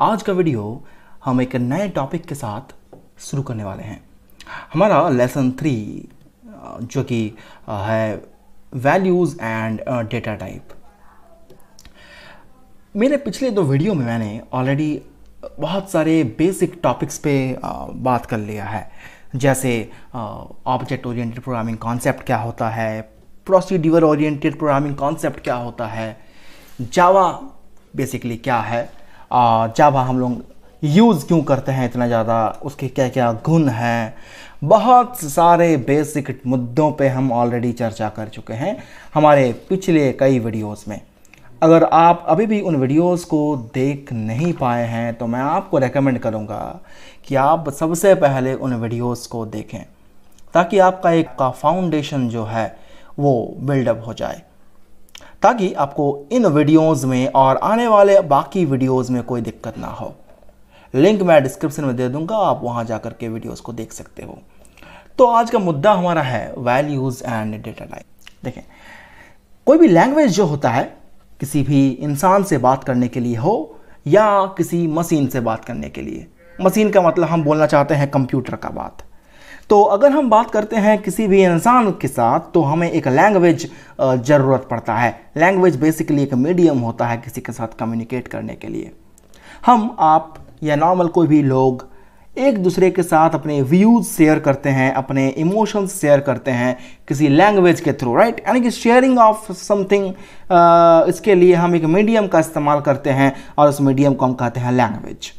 आज का वीडियो हम एक नए टॉपिक के साथ शुरू करने वाले हैं हमारा लेसन थ्री जो कि है वैल्यूज़ एंड डेटा टाइप मेरे पिछले दो वीडियो में मैंने ऑलरेडी बहुत सारे बेसिक टॉपिक्स पे बात कर लिया है जैसे ऑब्जेक्ट ओरिएंटेड प्रोग्रामिंग कॉन्सेप्ट क्या होता है प्रोसीड्यूअर ओरिएंटेड प्रोग्रामिंग कॉन्सेप्ट क्या होता है जावा बेसिकली क्या है जावा हम लोग यूज़ क्यों करते हैं इतना ज़्यादा उसके क्या क्या गुण हैं बहुत सारे बेसिक मुद्दों पे हम ऑलरेडी चर्चा कर चुके हैं हमारे पिछले कई वीडियोस में अगर आप अभी भी उन वीडियोस को देख नहीं पाए हैं तो मैं आपको रेकमेंड करूँगा कि आप सबसे पहले उन वीडियोस को देखें ताकि आपका एक का फाउंडेशन जो है वो बिल्डअप हो जाए ताकि आपको इन वीडियोस में और आने वाले बाकी वीडियोस में कोई दिक्कत ना हो लिंक मैं डिस्क्रिप्शन में दे दूंगा आप वहां जाकर के वीडियोस को देख सकते हो तो आज का मुद्दा हमारा है वैल्यूज़ एंड डेटा टाइप देखें कोई भी लैंग्वेज जो होता है किसी भी इंसान से बात करने के लिए हो या किसी मशीन से बात करने के लिए मशीन का मतलब हम बोलना चाहते हैं कंप्यूटर का बात तो अगर हम बात करते हैं किसी भी इंसान के साथ तो हमें एक लैंग्वेज ज़रूरत पड़ता है लैंग्वेज बेसिकली एक मीडियम होता है किसी के साथ कम्युनिकेट करने के लिए हम आप या नॉर्मल कोई भी लोग एक दूसरे के साथ अपने व्यूज शेयर करते हैं अपने इमोशंस शेयर करते हैं किसी लैंग्वेज के थ्रू राइट यानी कि शेयरिंग ऑफ समथिंग इसके लिए हम एक मीडियम का इस्तेमाल करते हैं और उस मीडियम को हम कहते हैं लैंग्वेज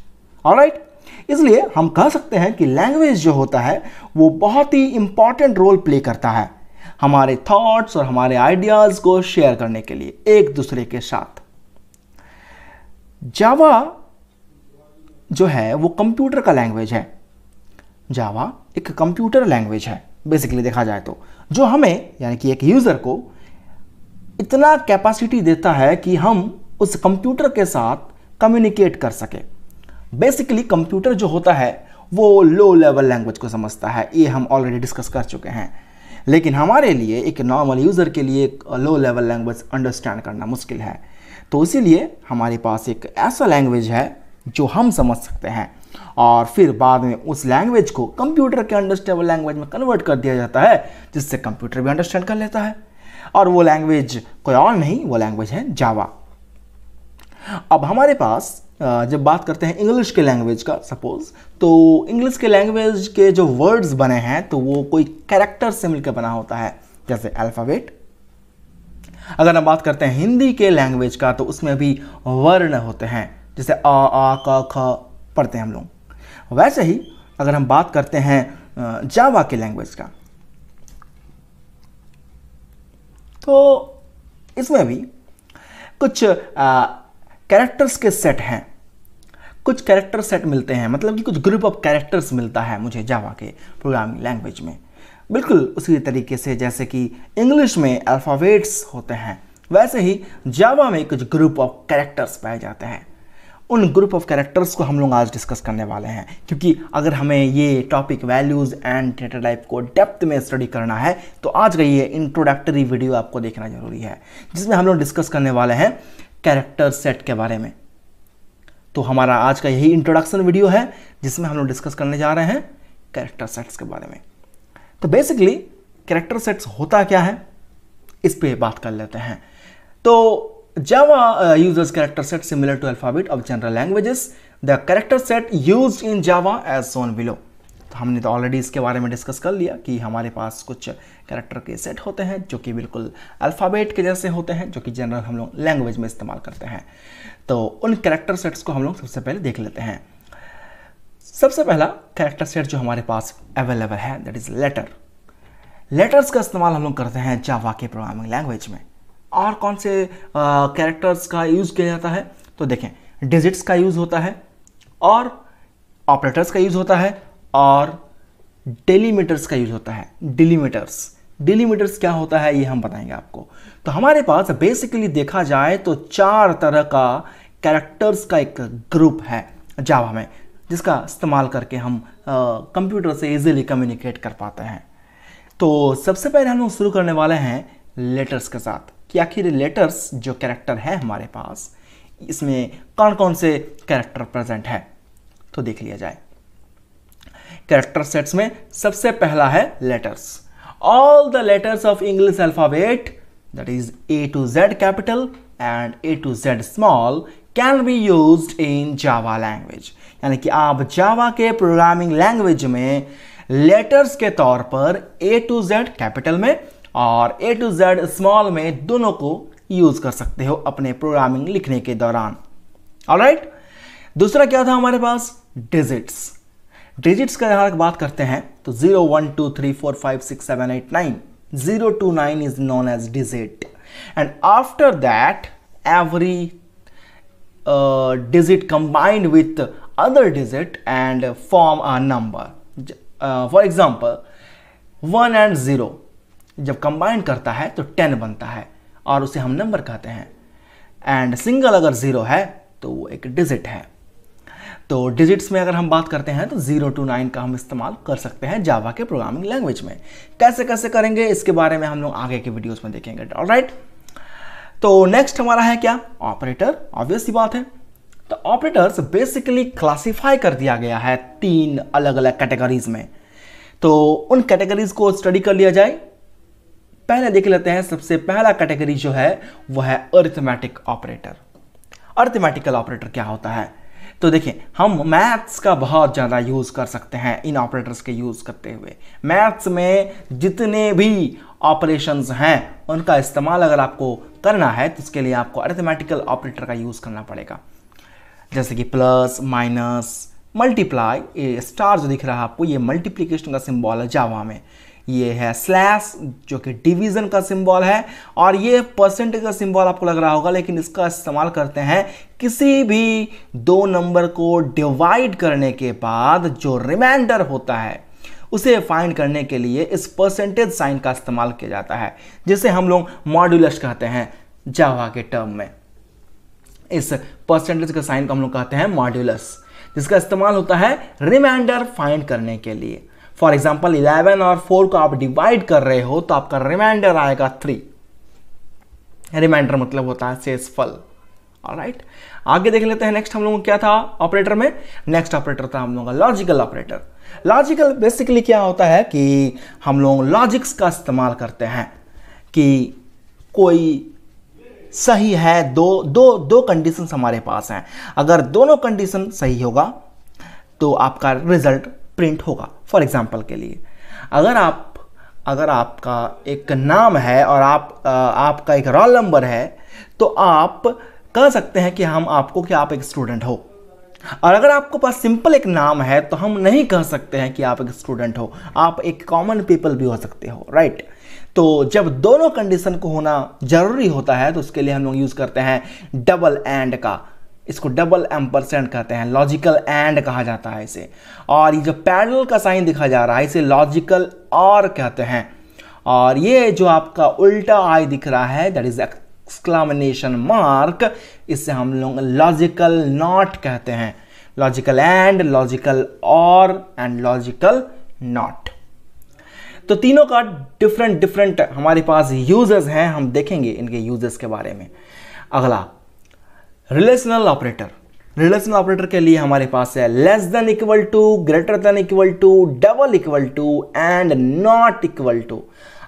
और राइट इसलिए हम कह सकते हैं कि लैंग्वेज जो होता है वो बहुत ही इंपॉर्टेंट रोल प्ले करता है हमारे थॉट्स और हमारे आइडियाज़ को शेयर करने के लिए एक दूसरे के साथ जावा जो है वो कंप्यूटर का लैंग्वेज है जावा एक कंप्यूटर लैंग्वेज है बेसिकली देखा जाए तो जो हमें यानी कि एक यूज़र को इतना कैपेसिटी देता है कि हम उस कंप्यूटर के साथ कम्युनिकेट कर सकें बेसिकली कंप्यूटर जो होता है वो लो लेवल लैंग्वेज को समझता है ये हम ऑलरेडी डिस्कस कर चुके हैं लेकिन हमारे लिए एक नॉर्मल यूज़र के लिए एक लो लेवल लैंग्वेज अंडरस्टैंड करना मुश्किल है तो इसीलिए हमारे पास एक ऐसा लैंग्वेज है जो हम समझ सकते हैं और फिर बाद में उस लैंग्वेज को कंप्यूटर के अंडरस्टेबल लैंग्वेज में कन्वर्ट कर दिया जाता है जिससे कंप्यूटर भी अंडरस्टैंड कर लेता है और वो लैंग्वेज कोई और नहीं वो लैंग्वेज है जावा अब हमारे पास जब बात करते हैं इंग्लिश के लैंग्वेज का सपोज़ तो इंग्लिश के लैंग्वेज के जो वर्ड्स बने हैं तो वो कोई कैरेक्टर से मिलकर बना होता है जैसे अल्फ़ाबेट अगर हम बात करते हैं हिंदी के लैंग्वेज का तो उसमें भी वर्ण होते हैं जैसे आ आ क ख पढ़ते हैं हम लोग वैसे ही अगर हम बात करते हैं जावा के लैंग्वेज का तो इसमें भी कुछ कैरेक्टर्स के सेट हैं कुछ कैरेक्टर सेट मिलते हैं मतलब कि कुछ ग्रुप ऑफ कैरेक्टर्स मिलता है मुझे जावा के प्रोग्रामिंग लैंग्वेज में बिल्कुल उसी तरीके से जैसे कि इंग्लिश में अल्फ़ावेट्स होते हैं वैसे ही जावा में कुछ ग्रुप ऑफ कैरेक्टर्स पाए जाते हैं उन ग्रुप ऑफ कैरेक्टर्स को हम लोग आज डिस्कस करने वाले हैं क्योंकि अगर हमें ये topic values and data type को डेप्थ में स्टडी करना है तो आज का ये इंट्रोडक्टरी वीडियो आपको देखना ज़रूरी है जिसमें हम लोग डिस्कस करने वाले हैं कैरेक्टर सेट के बारे में तो हमारा आज का यही इंट्रोडक्शन वीडियो है जिसमें हम लोग डिस्कस करने जा रहे हैं कैरेक्टर सेट्स के बारे में तो बेसिकली कैरेक्टर सेट्स होता क्या है इस पर बात कर लेते हैं तो Java users character set similar to alphabet of general languages the character set use in Java as shown below तो हमने तो ऑलरेडी इसके बारे में डिस्कस कर लिया कि हमारे पास कुछ कैरेक्टर के सेट होते हैं जो कि बिल्कुल अल्फ़ाबेट के जैसे होते हैं जो कि जनरल हम लोग लैंग्वेज में इस्तेमाल करते हैं तो उन कैरेक्टर सेट्स को हम लोग सबसे पहले देख लेते हैं सबसे पहला कैरेक्टर सेट जो हमारे पास अवेलेबल है दैट इज़ लेटर लेटर्स का इस्तेमाल हम लोग करते हैं जावा के प्रोग्रामिंग लैंग्वेज में और कौन से कैरेक्टर्स का यूज़ किया जाता है तो देखें डिजिट्स का यूज़ होता है और ऑपरेटर्स का यूज़ होता है और डेलीमीटर्स का यूज होता है डिलीमीटर्स डिलीमीटर्स क्या होता है ये हम बताएंगे आपको तो हमारे पास बेसिकली देखा जाए तो चार तरह का कैरेक्टर्स का एक ग्रुप है जावा में जिसका इस्तेमाल करके हम कंप्यूटर से इजीली कम्युनिकेट कर पाते हैं तो सबसे पहले हम लोग शुरू करने वाले हैं लेटर्स के साथ कि आखिर लेटर्स जो कैरेक्टर है हमारे पास इसमें कौन कौन से कैरेक्टर प्रेजेंट है तो देख लिया जाए कैरेक्टर सेट्स में सबसे पहला है letters all the letters of English alphabet that is A to Z capital and A to Z small can be use in Java language यानी कि आप जावा के प्रोग्रामिंग लैंग्वेज में लेटर्स के तौर पर ए टू जेड कैपिटल में और ए टू जेड स्मॉल में दोनों को यूज कर सकते हो अपने प्रोग्रामिंग लिखने के दौरान ऑलराइट right? दूसरा क्या था हमारे पास डिजिट्स डिजिट्स का यहाँ बात करते हैं तो zero one two three four five six seven eight nine zero to nine is known as digit and after that every digit combined with other digit and form a number for example one and zero जब कंबाइंड करता है तो ten बनता है और उसे हम नंबर कहते हैं एंड सिंगल अगर ज़ीरो है तो वो एक डिजिट है तो डिजिट्स में अगर हम बात करते हैं तो जीरो टू नाइन का हम इस्तेमाल कर सकते हैं जावा के प्रोग्रामिंग लैंग्वेज में कैसे कैसे करेंगे इसके बारे में हम लोग आगे के वीडियोज़ में देखेंगे ऑलराइट तो नेक्स्ट हमारा है क्या ऑपरेटर ऑब्वियस ही बात है तो ऑपरेटर्स बेसिकली क्लासिफाई कर दिया गया है तीन अलग अलग कैटेगरीज में तो उन कैटेगरीज को स्टडी कर लिया जाए पहले देख लेते हैं सबसे पहला कैटेगरी जो है वह है अर्थमेटिक ऑपरेटर अर्थमेटिकल ऑपरेटर क्या होता है तो देखिए हम मैथ्स का बहुत ज़्यादा यूज़ कर सकते हैं इन ऑपरेटर्स के यूज़ करते हुए मैथ्स में जितने भी ऑपरेशंस हैं उनका इस्तेमाल अगर आपको करना है तो उसके लिए आपको अरेथमेटिकल ऑपरेटर का यूज़ करना पड़ेगा जैसे कि प्लस माइनस मल्टीप्लाई स्टार जो दिख रहा है आपको ये मल्टीप्लीकेशन का सिम्बॉल है जावा में ये है स्लैश जो कि डिवीज़न का सिंबल है और ये परसेंट का सिंबल आपको लग रहा होगा लेकिन इसका इस्तेमाल करते हैं किसी भी दो नंबर को डिवाइड करने के बाद जो रिमाइंडर होता है उसे फाइंड करने के लिए इस परसेंटेज साइन का इस्तेमाल किया जाता है जिसे हम लोग मॉड्यूलस कहते हैं जावा के टर्म में इस परसेंटेज का साइन को हम लोग कहते हैं मॉड्यूलस जिसका इस्तेमाल होता है रिमाइंडर फाइंड करने के लिए फॉर एग्जाम्पल इलेवन और फोर को आप डिवाइड कर रहे हो तो आपका रिमाइंडर आएगा थ्री रिमाइंडर मतलब होता है फल राइट आगे देख लेते हैं नेक्स्ट हम लोगों क्या था ऑपरेटर में नेक्स्ट ऑपरेटर था हम लोगों का लॉजिकल ऑपरेटर लॉजिकल बेसिकली क्या होता है कि हम लोग लॉजिक्स का इस्तेमाल करते हैं कि कोई सही है दो दो दो कंडीशन हमारे पास हैं अगर दोनों कंडीशन सही होगा तो आपका रिजल्ट प्रिंट होगा फॉर एग्जाम्पल के लिए अगर आप अगर आपका एक नाम है और आप आपका एक रोल नंबर है तो आप कह सकते हैं कि हम आपको कि आप एक स्टूडेंट हो और अगर आपको पास सिंपल एक नाम है तो हम नहीं कह सकते हैं कि आप एक स्टूडेंट हो आप एक कॉमन पीपल भी हो सकते हो राइट तो जब दोनों कंडीशन को होना जरूरी होता है तो उसके लिए हम लोग यूज़ करते हैं डबल एंड का इसको डबल एम परसेंट कहते हैं लॉजिकल एंड कहा जाता है इसे और ये जो पैरल का साइन दिखा जा रहा है इसे लॉजिकल और कहते हैं और ये जो आपका उल्टा आई दिख रहा है दैट इज एक्सक्लामिनेशन मार्क इसे हम लोग लॉजिकल नॉट कहते हैं logical and logical or and logical not तो तीनों का डिफरेंट डिफरेंट हमारे पास यूजेस हैं हम देखेंगे इनके यूजेस के बारे में अगला रिलेशनल ऑपरेटर रिलेशनल ऑपरेटर के लिए हमारे पास है less than equal to greater than equal to double equal to and not equal to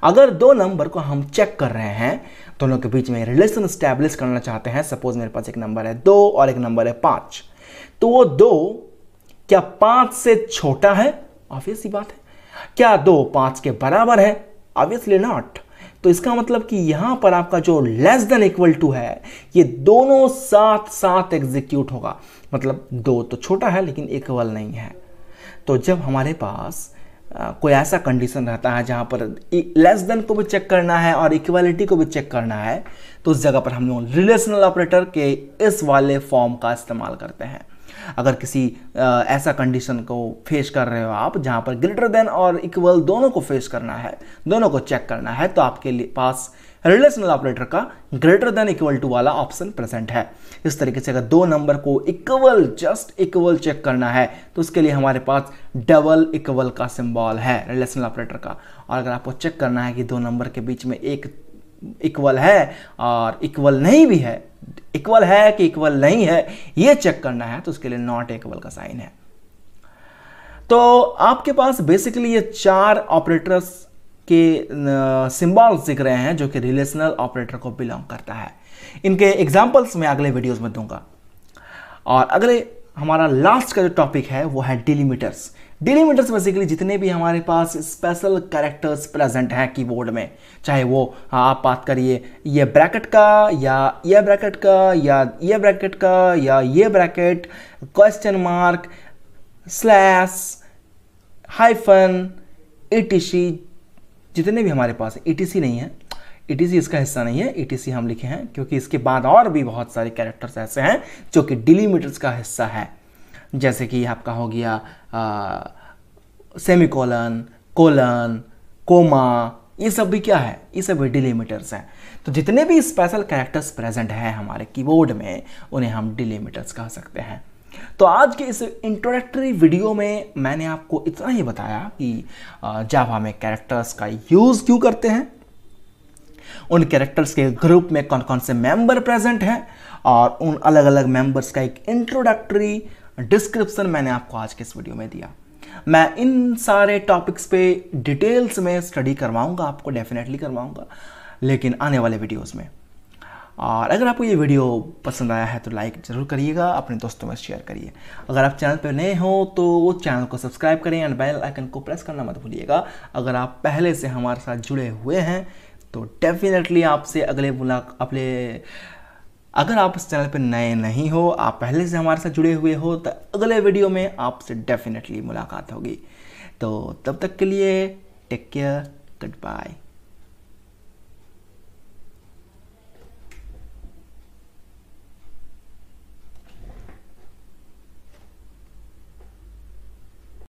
अगर दो नंबर को हम चेक कर रहे हैं दोनों तो के बीच में रिलेशन स्टैब्लिश करना चाहते हैं सपोज मेरे पास एक नंबर है दो और एक नंबर है पांच तो वो दो क्या पांच से छोटा है ऑब्वियस ही बात है क्या दो पांच के बराबर है ऑब्वियसली नॉट तो इसका मतलब कि यहां पर आपका जो लेस देन इक्वल टू है ये दोनों साथ साथ एग्जीक्यूट होगा मतलब दो तो छोटा है लेकिन इक्वल नहीं है तो जब हमारे पास कोई ऐसा कंडीशन रहता है जहाँ पर लेस e, देन को भी चेक करना है और इक्वालिटी को भी चेक करना है तो उस जगह पर हम लोग रिलेशनल ऑपरेटर के इस वाले फॉर्म का इस्तेमाल करते हैं अगर किसी आ, ऐसा कंडीशन को फेस कर रहे हो आप जहाँ पर ग्रेटर देन और इक्वल दोनों को फेस करना है दोनों को चेक करना है तो आपके लिए पास रिलेशनल ऑपरेटर का ग्रेटर देन इक्वल टू वाला ऑप्शन प्रेजेंट है इस तरीके से अगर दो नंबर को इक्वल जस्ट इक्वल चेक करना है तो उसके लिए हमारे पास डबल इक्वल का सिंबल है रिलेशनल ऑपरेटर का और अगर आपको चेक करना है कि दो नंबर के बीच में एक इक्वल है और इक्वल नहीं भी है इक्वल है कि इक्वल नहीं है ये चेक करना है तो उसके लिए नॉट इक्वल का साइन है तो आपके पास बेसिकली ये चार ऑपरेटर्स के सिंबल दिख रहे हैं जो कि रिलेशनल ऑपरेटर को बिलोंग करता है इनके एग्जाम्पल्स मैं अगले वीडियोस में दूंगा और अगले हमारा लास्ट का जो टॉपिक है वो है डिलीमीटर्स डिलीमीटर्स बेसिकली जितने भी हमारे पास स्पेशल कैरेक्टर्स प्रेजेंट हैं कीबोर्ड में चाहे वो हाँ, आप बात करिए ये ब्रैकेट का या ये ब्रैकेट का या ये ब्रैकेट का या ये bracket question mark slash hyphen etc जितने भी हमारे पास ईटीसी नहीं है ईटीसी इसका हिस्सा नहीं है ईटीसी हम लिखे हैं क्योंकि इसके बाद और भी बहुत सारे कैरेक्टर्स ऐसे हैं जो कि डिलीमीटर्स का हिस्सा है जैसे कि आपका हो गया सेमिकोलन कोलन कोमा ये सब भी क्या है ये सब भी डिलीमीटर्स हैं तो जितने भी स्पेशल कैरेक्टर्स प्रेजेंट हैं हमारे कीबोर्ड में उन्हें हम डिलीमीटर्स कह सकते हैं तो आज के इस इंट्रोडक्टरी वीडियो में मैंने आपको इतना ही बताया कि जावा में कैरेक्टर्स का यूज़ क्यों करते हैं उन कैरेक्टर्स के ग्रुप में कौन कौन से मेंबर प्रेजेंट हैं और उन अलग अलग मेंबर्स का एक इंट्रोडक्टरी डिस्क्रिप्शन मैंने आपको आज के इस वीडियो में दिया मैं इन सारे टॉपिक्स पे डिटेल्स में स्टडी करवाऊंगा आपको डेफिनेटली करवाऊंगा लेकिन आने वाले वीडियोस में और अगर आपको ये वीडियो पसंद आया है तो लाइक ज़रूर करिएगा अपने दोस्तों में शेयर करिए अगर आप चैनल पर नए हो तो चैनल को सब्सक्राइब करें एंड बेल आइकन को प्रेस करना मत भूलिएगा अगर आप पहले से हमारे साथ जुड़े हुए हैं तो डेफिनेटली आपसे अगले मुलाक अपने अगर आप इस चैनल पर नए नहीं हो आप पहले से हमारे साथ जुड़े हुए हो तो अगले वीडियो में आपसे डेफिनेटली मुलाकात होगी तो तब तक के लिए टेक केयर गुड बाय